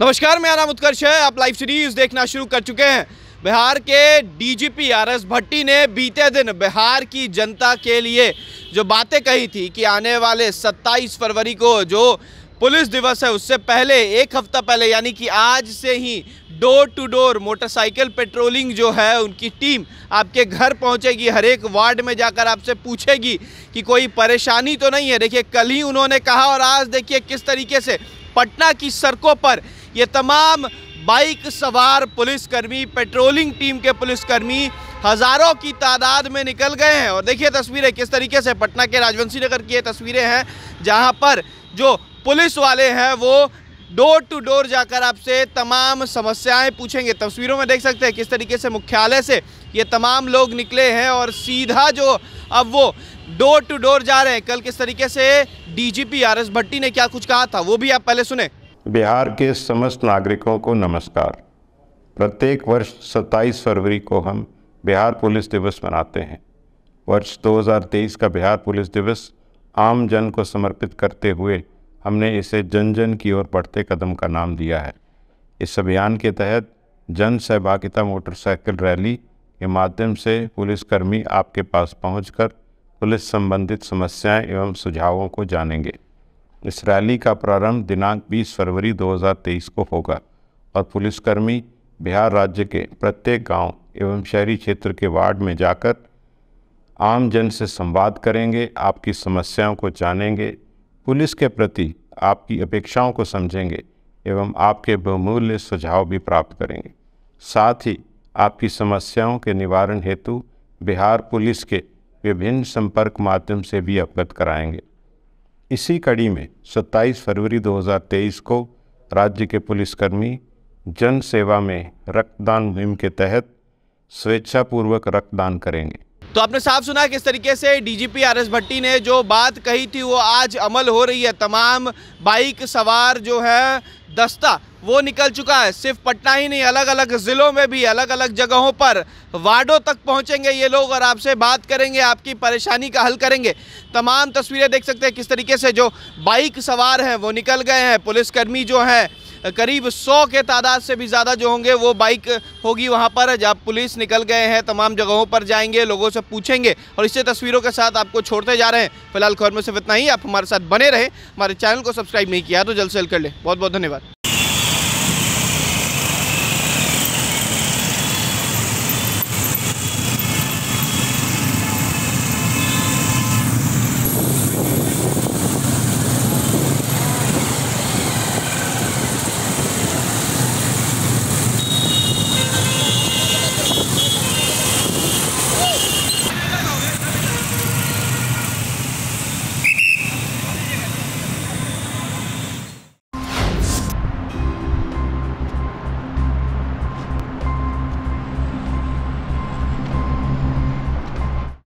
नमस्कार मेरा नाम उत्कर्ष है आप लाइव सीरीज देखना शुरू कर चुके हैं बिहार के डीजीपी आरएस भट्टी ने बीते दिन बिहार की जनता के लिए जो बातें कही थी कि आने वाले 27 फरवरी को जो पुलिस दिवस है उससे पहले एक हफ्ता पहले यानी कि आज से ही door to door motorcycle patrolling जो है उनकी टीम आपके घर पहुंचेगी हर एक वार्ड में जाकर आपसे पूछेगी कि कोई परेशानी तो नहीं है देखिए कल ही उन्होंने कहा और आज देखिए किस तरीके से पटना की सड़कों पर ये तमाम बाइक सवार पुलिसकर्मी पेट्रोलिंग टीम के पुलिसकर्मी हज़ारों की तादाद में निकल गए हैं और देखिए तस्वीरें किस तरीके से पटना के राजवंशी नगर की ये तस्वीरें हैं जहां पर जो पुलिस वाले हैं वो डोर टू डोर जाकर आपसे तमाम समस्याएं पूछेंगे तस्वीरों में देख सकते हैं किस तरीके से मुख्यालय से ये तमाम लोग निकले हैं और सीधा जो अब वो डोर टू डोर जा रहे हैं कल किस तरीके से डीजीपी एस भट्टी ने क्या कुछ कहा था वो भी आप पहले सुने बिहार के समस्त नागरिकों को नमस्कार प्रत्येक वर्ष 27 फरवरी को हम बिहार पुलिस दिवस मनाते हैं वर्ष 2023 का बिहार पुलिस दिवस आम जन को समर्पित करते हुए हमने इसे जन जन की ओर बढ़ते कदम का नाम दिया है इस अभियान के तहत जन सहभागिता मोटरसाइकिल रैली के माध्यम से पुलिसकर्मी आपके पास पहुंचकर पुलिस संबंधित समस्याएं एवं सुझावों को जानेंगे इस रैली का प्रारंभ दिनांक 20 फरवरी 2023 को होगा और पुलिसकर्मी बिहार राज्य के प्रत्येक गांव एवं शहरी क्षेत्र के वार्ड में जाकर आम जन से संवाद करेंगे आपकी समस्याओं को जानेंगे पुलिस के प्रति आपकी अपेक्षाओं को समझेंगे एवं आपके बहुमूल्य सुझाव भी प्राप्त करेंगे साथ ही आपकी समस्याओं के निवारण हेतु बिहार पुलिस के विभिन्न संपर्क माध्यम से भी अवगत कराएंगे इसी कड़ी में 27 फरवरी 2023 को राज्य के पुलिसकर्मी जन सेवा में रक्तदान मुहिम के तहत स्वेच्छापूर्वक रक्तदान करेंगे तो आपने साफ सुना किस तरीके से डीजीपी आरएस भट्टी ने जो बात कही थी वो आज अमल हो रही है तमाम बाइक सवार जो है दस्ता वो निकल चुका है सिर्फ पटना ही नहीं अलग अलग ज़िलों में भी अलग अलग जगहों पर वार्डों तक पहुंचेंगे ये लोग और आपसे बात करेंगे आपकी परेशानी का हल करेंगे तमाम तस्वीरें देख सकते हैं किस तरीके से जो बाइक सवार हैं वो निकल गए हैं पुलिसकर्मी जो हैं करीब सौ के तादाद से भी ज़्यादा जो होंगे वो बाइक होगी वहाँ पर जब पुलिस निकल गए हैं तमाम जगहों पर जाएंगे लोगों से पूछेंगे और इससे तस्वीरों के साथ आपको छोड़ते जा रहे हैं फिलहाल खबर में सिर्फ इतना ही आप हमारे साथ बने रहे हमारे चैनल को सब्सक्राइब नहीं किया तो जल्द से जल्द कर लें बहुत बहुत धन्यवाद